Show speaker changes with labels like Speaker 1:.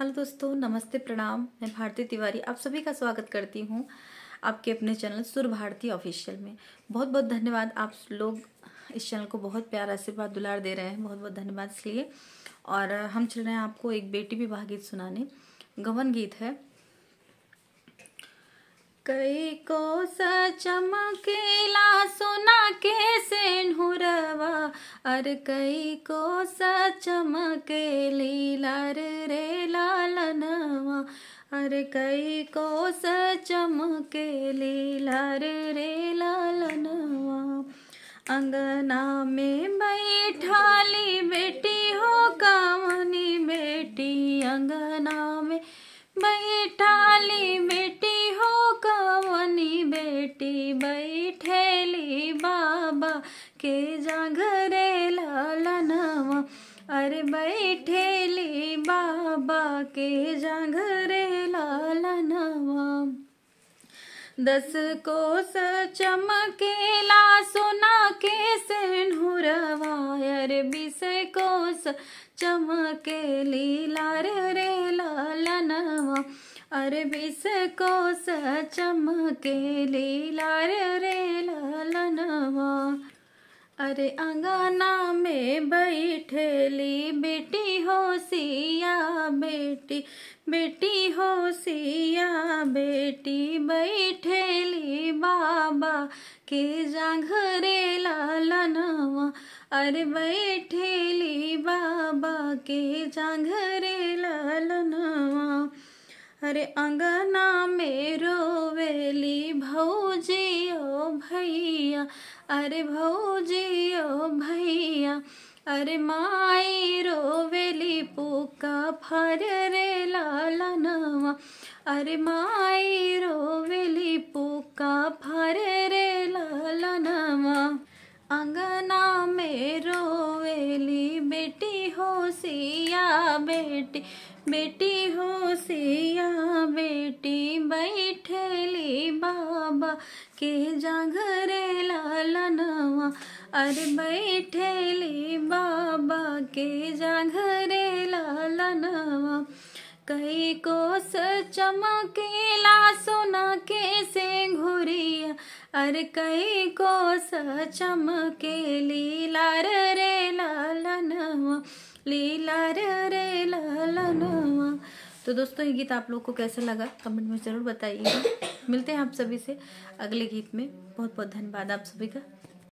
Speaker 1: hello दोस्तों नमस्ते प्रणाम मैं भारती तिवारी आप सभी का स्वागत करती हूँ आपके अपने चैनल सुर भारती ऑफिशियल में बहुत बहुत धन्यवाद आप लोग इस चैनल को बहुत प्यार आशीर्वाद दुलार दे रहे हैं बहुत बहुत धन्यवाद इसलिए और हम चल रहे हैं आपको एक बेटी विवाह गीत सुनाने गवन गीत है
Speaker 2: कई को सचमके अर कई को सचमके लीला रे लालनवा अर कई को सचमके लीला रे लालनवा अंगना में बैठाली बेटी हो कामनी बेटी अंगना के जागरे नवा अरे बैठे ली बाबा के जागरे नवा दस कोस चमकेला सुना के सिनुरवा अरे बिस कोस चमके लीला रे नवा अरे बिस कोस चमके लीला रे अरे अंगना में बैठली बेटी हो सिया बेटी बेटी हो सिया बेटी बैठली बाबा के जाघरे लालनवा अरे बैठेली बाबा के जाघरे लालनवा अरे अंगना में रोवेली भौजी ओ भैया अरे भौजी ओ भैया अरे माई रोवेली पुका फर रे लाला नवा अरे माई रोवेली पुका फर रे लाला नवा अंगना में रोवेली बेटी हो सिया बेटी बेटी हो सिया बेटी के जा घरे लालनवा अरे बैठे ले बाबा के जा घरे लालनवा कई को चमकेला सोना के से घुरिया अरे कई को चमके लीला रे लालनवा लीला रे लालनवा
Speaker 1: तो दोस्तों ये गीत आप लोग को कैसा लगा कमेंट में ज़रूर बताइएगा मिलते हैं आप सभी से अगले गीत में बहुत बहुत धन्यवाद आप सभी का